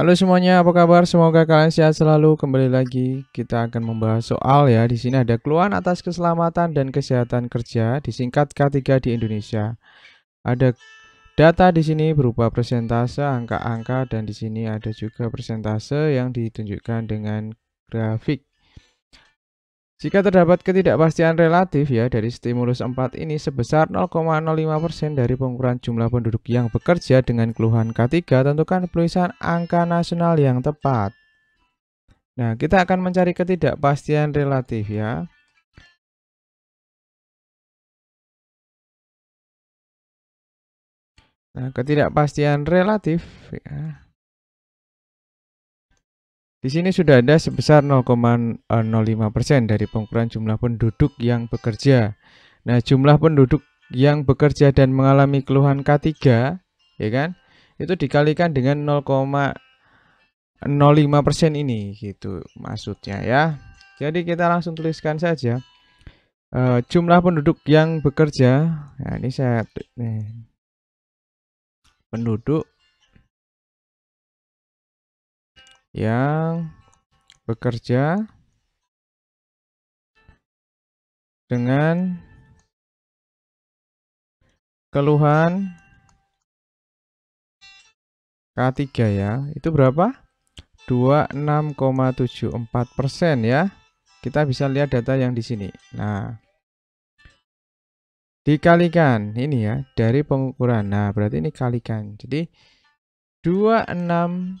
Halo semuanya, apa kabar? Semoga kalian sehat selalu. Kembali lagi kita akan membahas soal ya. Di sini ada keluhan atas keselamatan dan kesehatan kerja disingkat K3 di Indonesia. Ada data di sini berupa persentase, angka-angka dan di sini ada juga persentase yang ditunjukkan dengan grafik. Jika terdapat ketidakpastian relatif ya dari stimulus 4 ini sebesar 0,05% dari pengukuran jumlah penduduk yang bekerja dengan keluhan K3 tentukan penulisan angka nasional yang tepat. Nah, kita akan mencari ketidakpastian relatif ya. Nah, ketidakpastian relatif ya. Di sini sudah ada sebesar 0,05% dari pengukuran jumlah penduduk yang bekerja. Nah, jumlah penduduk yang bekerja dan mengalami keluhan K3, ya kan? Itu dikalikan dengan 0,05% ini gitu maksudnya ya. Jadi kita langsung tuliskan saja. E, jumlah penduduk yang bekerja. Nah, ini saya nih. Penduduk yang bekerja dengan keluhan K3 ya. Itu berapa? 26,74 persen ya. Kita bisa lihat data yang di sini. Nah, dikalikan ini ya dari pengukuran. Nah, berarti ini kalikan. Jadi 26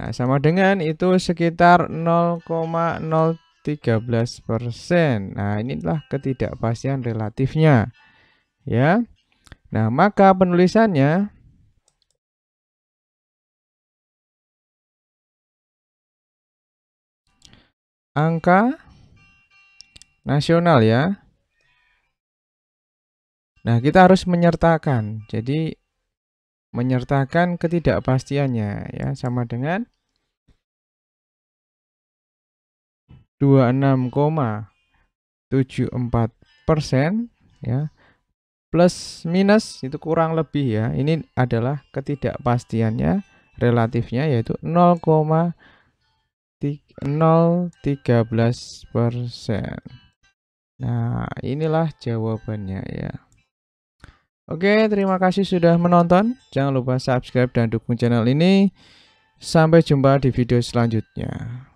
Nah, sama dengan itu sekitar 0,013 persen. Nah, inilah ketidakpastian relatifnya. Ya, Nah, maka penulisannya angka nasional ya. Nah, kita harus menyertakan. Jadi menyertakan ketidakpastiannya ya sama dengan 26,74 persen ya plus minus itu kurang lebih ya ini adalah ketidakpastiannya relatifnya yaitu 0,013 persen nah inilah jawabannya ya Oke, terima kasih sudah menonton. Jangan lupa subscribe dan dukung channel ini. Sampai jumpa di video selanjutnya.